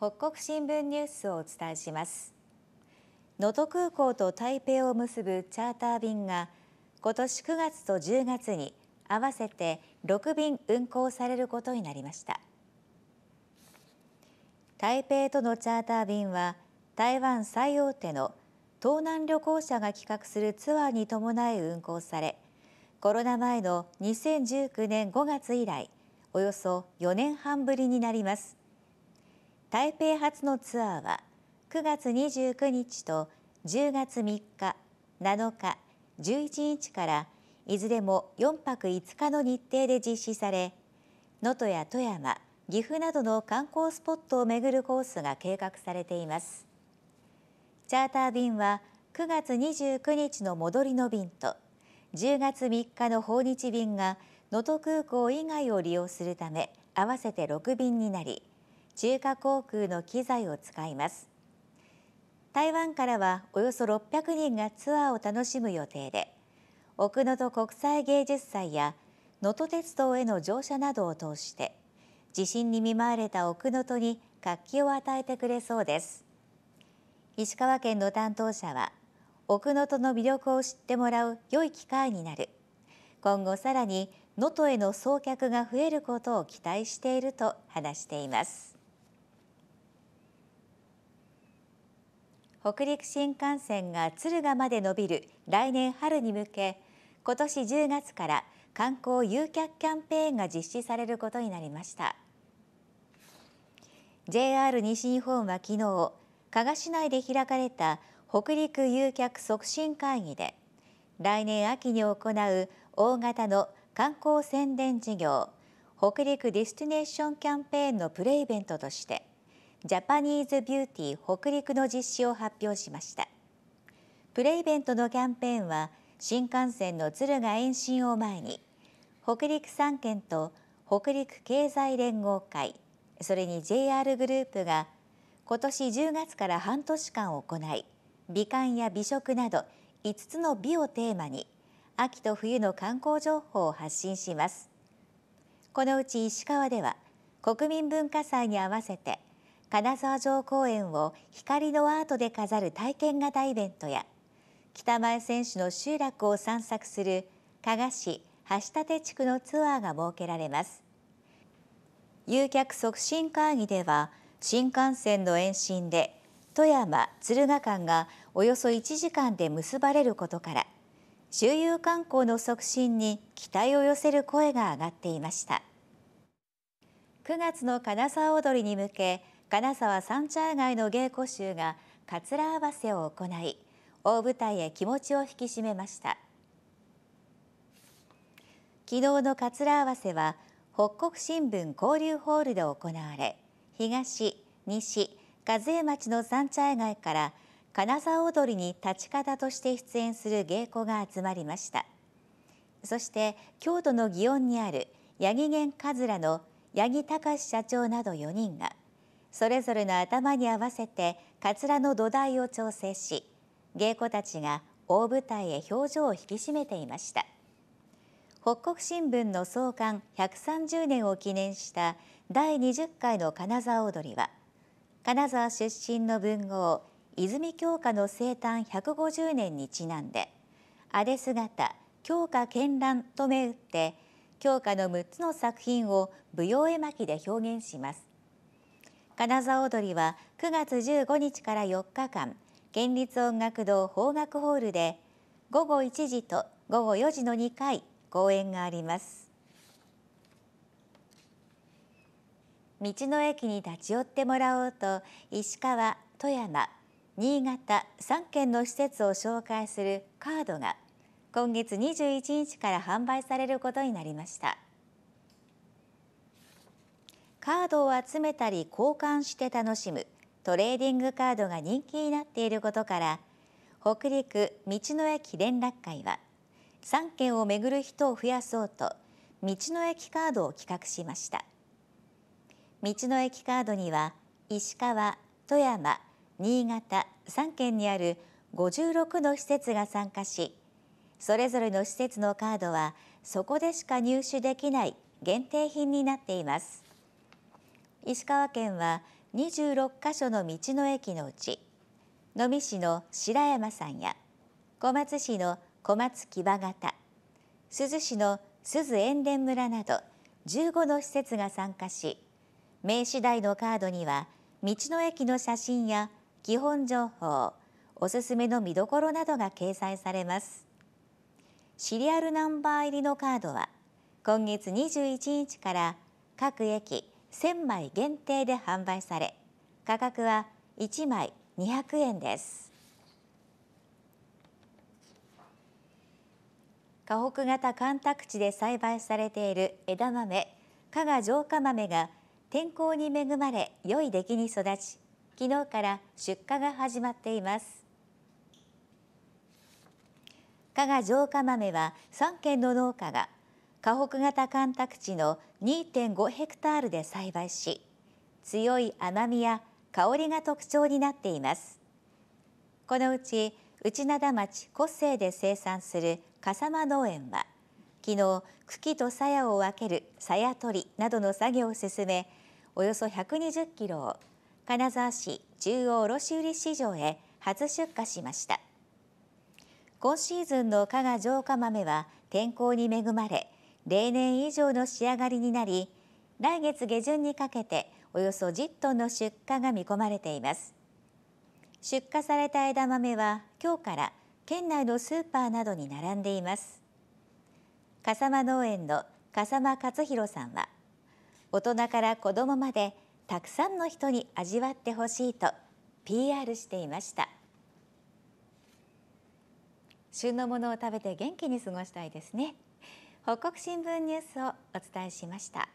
北国新聞ニュースをお伝えします能登空港と台北を結ぶチャーター便が今年9月と10月に合わせて6便運行されることになりました台北とのチャーター便は台湾最大手の東南旅行者が企画するツアーに伴い運行されコロナ前の2019年5月以来およそ4年半ぶりになります台北発のツアーは9月29日と10月3日、7日、11日からいずれも4泊5日の日程で実施され能登や富山、岐阜などの観光スポットを巡るコースが計画されていますチャーター便は9月29日の戻りの便と10月3日の訪日便が能登空港以外を利用するため合わせて6便になり中華航空の機材を使います台湾からはおよそ600人がツアーを楽しむ予定で奥能登国際芸術祭や能登鉄道への乗車などを通して地震に見舞われた奥能登に活気を与えてくれそうです石川県の担当者は奥能登の魅力を知ってもらう良い機会になる今後さらに能登への送客が増えることを期待していると話しています北陸新幹線が敦賀まで伸びる来年春に向け今年10月から観光誘客キャンペーンが実施されることになりました JR 西日本は昨日加賀市内で開かれた北陸誘客促進会議で来年秋に行う大型の観光宣伝事業北陸ディスティネーションキャンペーンのプレイベントとしてジャパニーズビューティー北陸の実施を発表しましたプレイベントのキャンペーンは新幹線の敦賀延伸を前に北陸3県と北陸経済連合会それに JR グループが今年10月から半年間行い美観や美食など5つの美をテーマに秋と冬の観光情報を発信しますこのうち石川では国民文化祭に合わせて金沢城公園を光のアートで飾る体験型イベントや北前選手の集落を散策する加賀市橋立地区のツアーが設けられます誘客促進会議では新幹線の延伸で富山敦賀間がおよそ1時間で結ばれることから周遊観光の促進に期待を寄せる声が上がっていました9月の金沢踊りに向け金沢三茶街の芸古集がかつら合わせを行い大舞台へ気持ちを引き締めました昨日のかつら合わせは北国新聞交流ホールで行われ東西和江町の三茶街から金沢踊りに立ち方として出演する芸妓が集まりましたそして京都の祇園にある八木源かずらの八木隆社長など4人がそれぞれの頭に合わせてかつらの土台を調整し芸妓たちが大舞台へ表情を引き締めていました北国新聞の創刊130年を記念した第20回の金沢踊りは金沢出身の文豪泉鏡花の生誕150年にちなんで荒れ姿鏡花絢爛と銘打って鏡花の6つの作品を舞踊絵巻で表現します金沢踊りは9月15日から4日間、県立音楽堂邦楽ホールで午後1時と午後4時の2回公演があります。道の駅に立ち寄ってもらおうと石川、富山、新潟3県の施設を紹介するカードが今月21日から販売されることになりました。カードを集めたり交換して楽しむトレーディングカードが人気になっていることから北陸道の駅連絡会は3県を巡る人を増やそうと道の駅カードを企画しました道の駅カードには石川富山新潟3県にある56の施設が参加しそれぞれの施設のカードはそこでしか入手できない限定品になっています。石川県は26カ所の道の駅のうち能美市の白山さんや小松市の小松木場型珠洲市の珠洲塩田村など15の施設が参加し名刺代のカードには道の駅の写真や基本情報おすすめの見どころなどが掲載されますシリアルナンバー入りのカードは今月21日から各駅1000枚限定で販売され価格は1枚200円です河北型干拓地で栽培されている枝豆加賀城下豆が天候に恵まれ良い出来に育ち昨日から出荷が始まっています加賀城下豆は3県の農家が河北型干拓地の2.5ヘクタールで栽培し強い甘みや香りが特徴になっていますこのうち内灘町個性で生産する笠間農園は昨日茎と鞘を分ける鞘取りなどの作業を進めおよそ120キロを金沢市中央卸売市場へ初出荷しました今シーズンの加賀城下豆は天候に恵まれ例年以上の仕上がりになり来月下旬にかけておよそ10トンの出荷が見込まれています出荷された枝豆は今日から県内のスーパーなどに並んでいます笠間農園の笠間勝弘さんは大人から子どもまでたくさんの人に味わってほしいと PR していました旬のものを食べて元気に過ごしたいですね北新聞ニュースをお伝えしました。